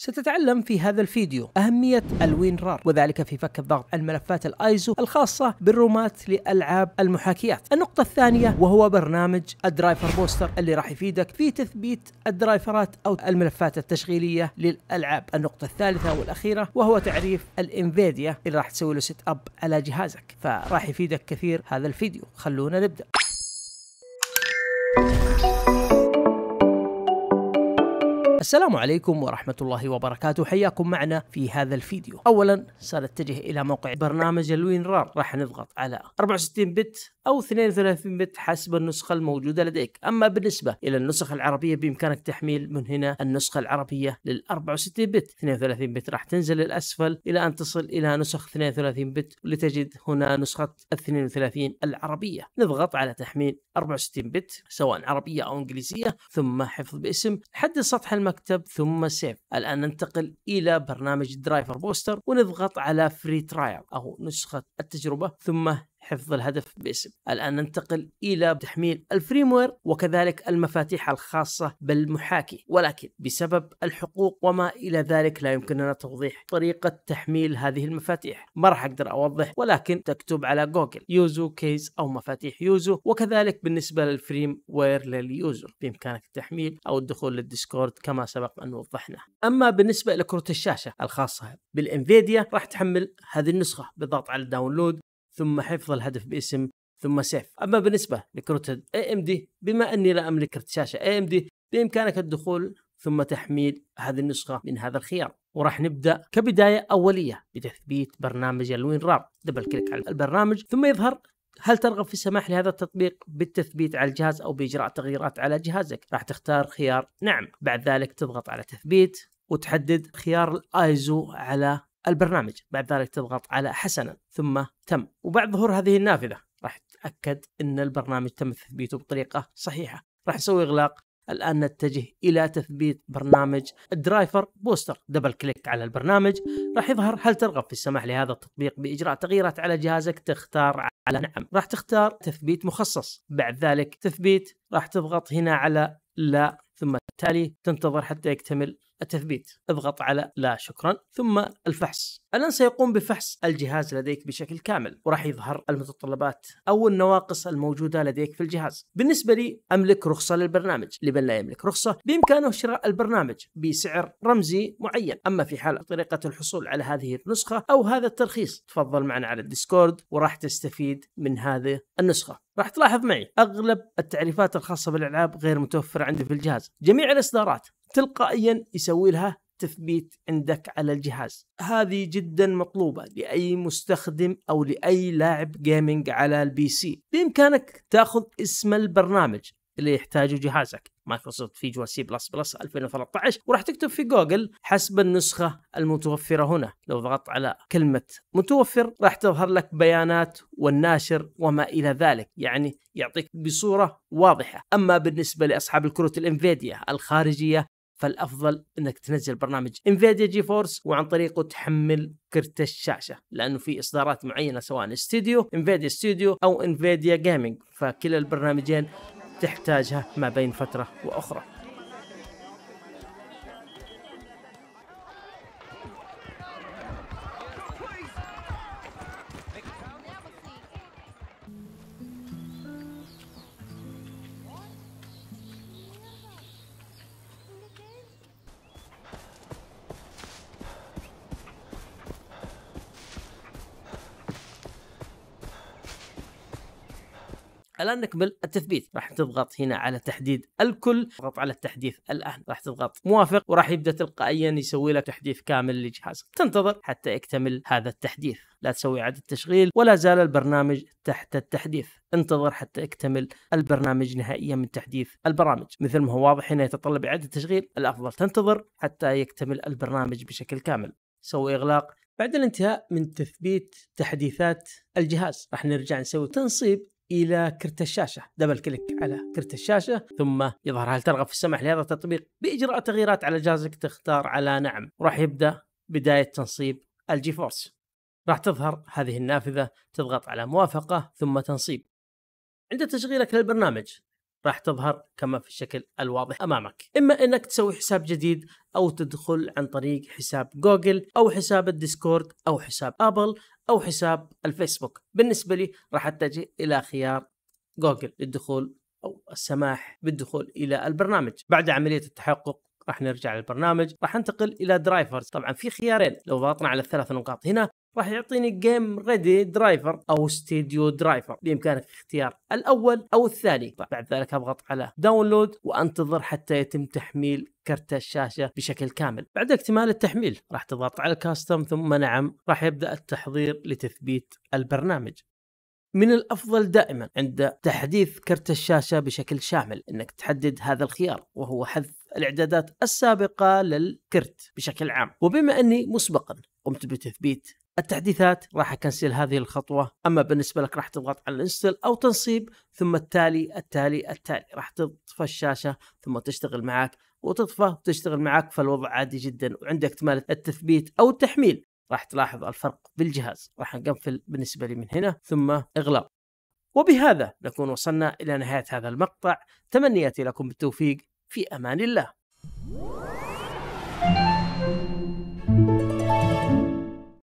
ستتعلم في هذا الفيديو أهمية ألوين رار وذلك في فك الضغط الملفات الآيزو الخاصة بالرومات لألعاب المحاكيات النقطة الثانية وهو برنامج الدرايفر بوستر اللي راح يفيدك في تثبيت الدرايفرات أو الملفات التشغيلية للألعاب النقطة الثالثة والأخيرة وهو تعريف الانفيديا اللي راح تسوي له سيت أب على جهازك فراح يفيدك كثير هذا الفيديو خلونا نبدأ السلام عليكم ورحمة الله وبركاته حياكم معنا في هذا الفيديو أولا سنتجه إلى موقع برنامج الوين رار راح نضغط على 64 بت أو 32 بت حسب النسخة الموجودة لديك أما بالنسبة إلى النسخ العربية بإمكانك تحميل من هنا النسخة العربية لل 64 بت 32 بت راح تنزل للأسفل إلى أن تصل إلى نسخ 32 بت لتجد هنا نسخة 32 العربية نضغط على تحميل 64 بت سواء عربية أو إنجليزية ثم حفظ باسم حدد سطح الم المكتب ثم سيف الآن ننتقل إلى برنامج درايفر بوستر ونضغط على فري ترايل أو نسخة التجربة ثم حفظ الهدف باسم الآن ننتقل إلى تحميل الفريمور وكذلك المفاتيح الخاصة بالمحاكي ولكن بسبب الحقوق وما إلى ذلك لا يمكننا توضيح طريقة تحميل هذه المفاتيح ما راح أقدر أوضح ولكن تكتب على جوجل يوزو كيز أو مفاتيح يوزو وكذلك بالنسبة للفريم وير لليوزو بإمكانك التحميل أو الدخول للديسكورد كما سبق أن وضحنا أما بالنسبة لكرة الشاشة الخاصة بالإنفيديا راح تحمل هذه النسخة بالضغط على داونلود ثم حفظ الهدف باسم ثم سيف اما بالنسبه لكروت اي ام دي بما اني لا املك كرت شاشه اي ام دي بامكانك الدخول ثم تحميل هذه النسخه من هذا الخيار وراح نبدا كبدايه اوليه بتثبيت برنامج الوين رار دبل كليك على البرنامج ثم يظهر هل ترغب في السماح لهذا التطبيق بالتثبيت على الجهاز او باجراء تغييرات على جهازك راح تختار خيار نعم بعد ذلك تضغط على تثبيت وتحدد خيار الايزو على البرنامج بعد ذلك تضغط على حسنا ثم تم وبعد ظهور هذه النافذة راح تتأكد أن البرنامج تم تثبيته بطريقة صحيحة راح نسوي إغلاق الآن نتجه إلى تثبيت برنامج الدرايفر بوستر دبل كليك على البرنامج راح يظهر هل ترغب في السماح لهذا التطبيق بإجراء تغييرات على جهازك تختار على نعم راح تختار تثبيت مخصص بعد ذلك تثبيت راح تضغط هنا على لا ثم التالي تنتظر حتى يكتمل التثبيت اضغط على لا شكرا ثم الفحص الآن سيقوم بفحص الجهاز لديك بشكل كامل وراح يظهر المتطلبات أو النواقص الموجودة لديك في الجهاز بالنسبة لي أملك رخصة للبرنامج لمن لا يملك رخصة بإمكانه شراء البرنامج بسعر رمزي معين أما في حال طريقة الحصول على هذه النسخة أو هذا الترخيص تفضل معنا على الديسكورد وراح تستفيد من هذه النسخة راح تلاحظ معي أغلب التعريفات الخاصة بالألعاب غير متوفرة عندي في الجهاز جميع الإصدارات تلقائيا يسوي لها تثبيت عندك على الجهاز هذه جدا مطلوبة لأي مستخدم أو لأي لاعب جيمنج على البي سي بإمكانك تأخذ اسم البرنامج اللي يحتاجه جهازك مايكروسوفت فيجوال سي بلس بلس 2013 وراح تكتب في جوجل حسب النسخة المتوفرة هنا لو ضغطت على كلمة متوفر راح تظهر لك بيانات والناشر وما إلى ذلك يعني يعطيك بصورة واضحة أما بالنسبة لأصحاب الكروت الانفيديا الخارجية فالافضل انك تنزل برنامج انفيديا جي فورس وعن طريقه تحمل كرت الشاشه لانه في اصدارات معينه سواء استوديو انفيديا استوديو او انفيديا جيمنج فكلا البرنامجين تحتاجها ما بين فتره واخرى الان نكمل التثبيت راح تضغط هنا على تحديد الكل اضغط على التحديث الان راح تضغط موافق وراح يبدا تلقائيا يسوي لك تحديث كامل لجهازك تنتظر حتى يكتمل هذا التحديث لا تسوي إعادة تشغيل ولا زال البرنامج تحت التحديث انتظر حتى يكتمل البرنامج نهائيا من تحديث البرامج مثل ما هو واضح هنا يتطلب إعادة تشغيل الأفضل تنتظر حتى يكتمل البرنامج بشكل كامل سوي إغلاق بعد الانتهاء من تثبيت تحديثات الجهاز راح نرجع نسوي تنصيب الى كرت الشاشه دبل كليك على كرت الشاشه ثم يظهر هل ترغب في السماح لهذا التطبيق باجراء تغييرات على جهازك تختار على نعم راح يبدا بدايه تنصيب الجي فورس راح تظهر هذه النافذه تضغط على موافقه ثم تنصيب عند تشغيلك للبرنامج راح تظهر كما في الشكل الواضح امامك اما انك تسوي حساب جديد او تدخل عن طريق حساب جوجل او حساب الديسكورد او حساب ابل او حساب الفيسبوك بالنسبه لي راح اتجه الى خيار جوجل للدخول او السماح بالدخول الى البرنامج بعد عمليه التحقق راح نرجع للبرنامج راح انتقل الى درايفرز طبعا في خيارين لو ضغطنا على الثلاث نقاط هنا راح يعطيني جيم ريدي درايفر او ستوديو درايفر بامكانك اختيار الاول او الثاني بعد ذلك اضغط على داونلود وانتظر حتى يتم تحميل كرت الشاشه بشكل كامل بعد اكتمال التحميل راح تضغط على الكاستم ثم نعم راح يبدا التحضير لتثبيت البرنامج من الافضل دائما عند تحديث كرت الشاشه بشكل شامل انك تحدد هذا الخيار وهو حذف الاعدادات السابقه للكرت بشكل عام وبما اني مسبقا قمت بتثبيت التحديثات راح اكنسل هذه الخطوه اما بالنسبه لك راح تضغط على الانستل او تنصيب ثم التالي التالي التالي راح تطفى الشاشه ثم تشتغل معك وتطفى وتشتغل معك فالوضع عادي جدا وعندك اكتمال التثبيت او التحميل راح تلاحظ الفرق بالجهاز راح نقفل بالنسبه لي من هنا ثم اغلاق وبهذا نكون وصلنا الى نهايه هذا المقطع تمنياتي لكم بالتوفيق في امان الله